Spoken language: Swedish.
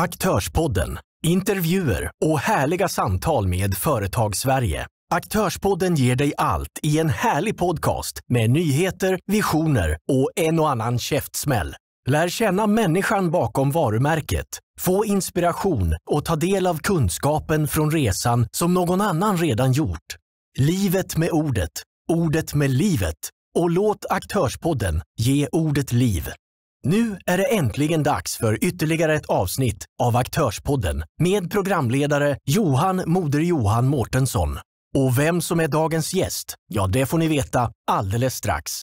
Aktörspodden, intervjuer och härliga samtal med Företag Sverige. Aktörspodden ger dig allt i en härlig podcast med nyheter, visioner och en och annan käftsmäll. Lär känna människan bakom varumärket. Få inspiration och ta del av kunskapen från resan som någon annan redan gjort. Livet med ordet, ordet med livet och låt Aktörspodden ge ordet liv. Nu är det äntligen dags för ytterligare ett avsnitt av Aktörspodden med programledare Johan Moder Johan Mårtensson. Och vem som är dagens gäst, ja det får ni veta alldeles strax.